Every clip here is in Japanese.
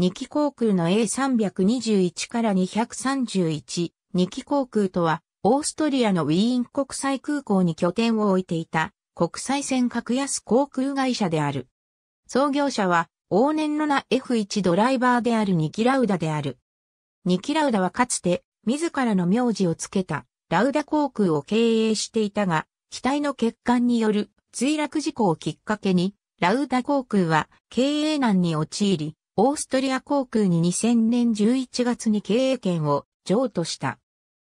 2機航空の A321 から231、2機航空とは、オーストリアのウィーン国際空港に拠点を置いていた、国際線格安航空会社である。創業者は、往年のな F1 ドライバーであるニキラウダである。ニキラウダはかつて、自らの名字をつけた、ラウダ航空を経営していたが、機体の欠陥による墜落事故をきっかけに、ラウダ航空は経営難に陥り、オーストリア航空に2000年11月に経営権を譲渡した。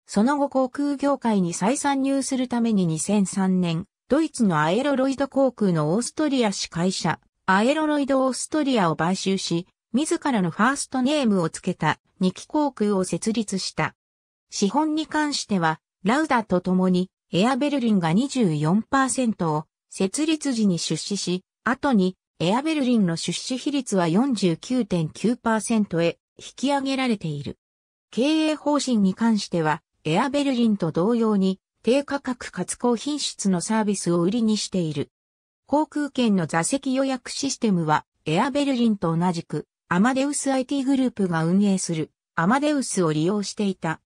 その後航空業界に再参入するために2003年、ドイツのアエロロイド航空のオーストリア市会社、アエロロイドオーストリアを買収し、自らのファーストネームを付けた2機航空を設立した。資本に関しては、ラウダと共にエアベルリンが24%を設立時に出資し、後にエアベルリンの出資比率は49.9%へ引き上げられている。経営方針に関しては、エアベルリンと同様に、低価格かつ高品質のサービスを売りにしている。航空券の座席予約システムは、エアベルリンと同じく、アマデウス IT グループが運営する、アマデウスを利用していた。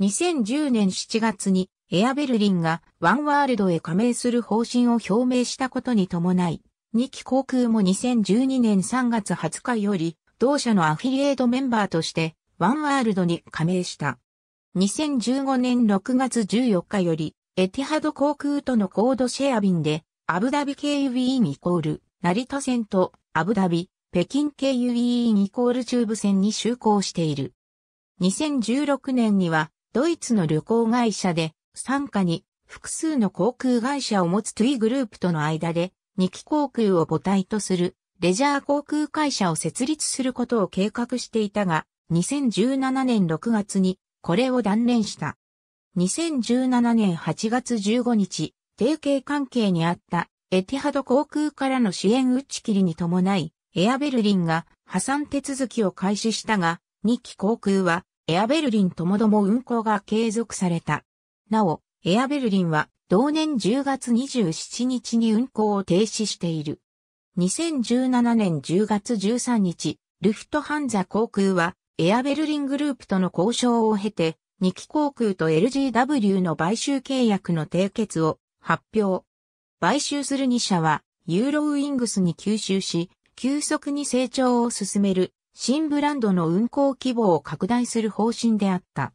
2010年7月に、エアベルリンがワンワールドへ加盟する方針を表明したことに伴い、2機航空も2012年3月20日より、同社のアフィリエイトメンバーとして、ワンワールドに加盟した。2015年6月14日より、エティハド航空とのコードシェア便で、アブダビ KUE イコール、成田線とアブダビ、北京 KUE イコール中部線に就航している。2016年には、ドイツの旅行会社で、傘下に複数の航空会社を持つトゥイグループとの間で、2機航空を母体とするレジャー航空会社を設立することを計画していたが、2017年6月にこれを断念した。2017年8月15日、提携関係にあったエティハド航空からの支援打ち切りに伴い、エアベルリンが破産手続きを開始したが、2機航空はエアベルリンともども運航が継続された。なお、エアベルリンは同年10月27日に運行を停止している。2017年10月13日、ルフトハンザ航空は、エアベルリングループとの交渉を経て、2機航空と LGW の買収契約の締結を発表。買収する2社は、ユーロウィングスに吸収し、急速に成長を進める新ブランドの運行規模を拡大する方針であった。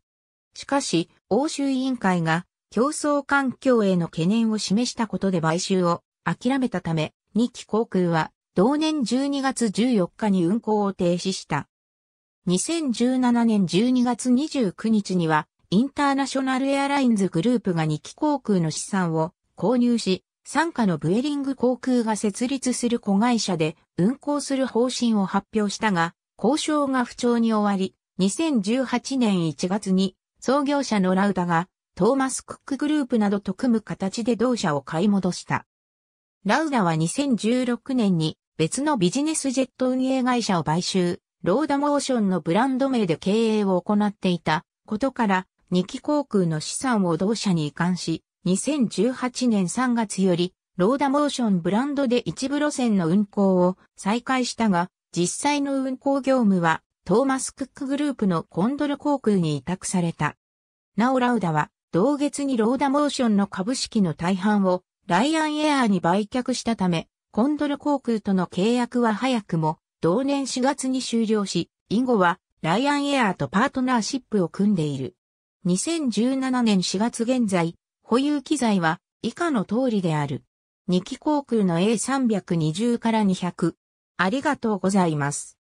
しかし、欧州委員会が競争環境への懸念を示したことで買収を諦めたため、2機航空は同年12月14日に運航を停止した。2017年12月29日には、インターナショナルエアラインズグループが2機航空の資産を購入し、傘下のブエリング航空が設立する子会社で運航する方針を発表したが、交渉が不調に終わり、2018年1月に創業者のラウダがトーマス・クックグループなどと組む形で同社を買い戻した。ラウダは2016年に別のビジネスジェット運営会社を買収、ローダモーションのブランド名で経営を行っていたことから、二期航空の資産を同社に移管し、2018年3月より、ローダモーションブランドで一部路線の運行を再開したが、実際の運行業務はトーマス・クックグループのコンドル航空に委託された。なおラウダは同月にローダモーションの株式の大半をライアンエアーに売却したため、コンドル航空との契約は早くも同年4月に終了し、以後はライアンエアーとパートナーシップを組んでいる。2017年4月現在、保有機材は以下の通りである。2機航空の A320 から200。ありがとうございます。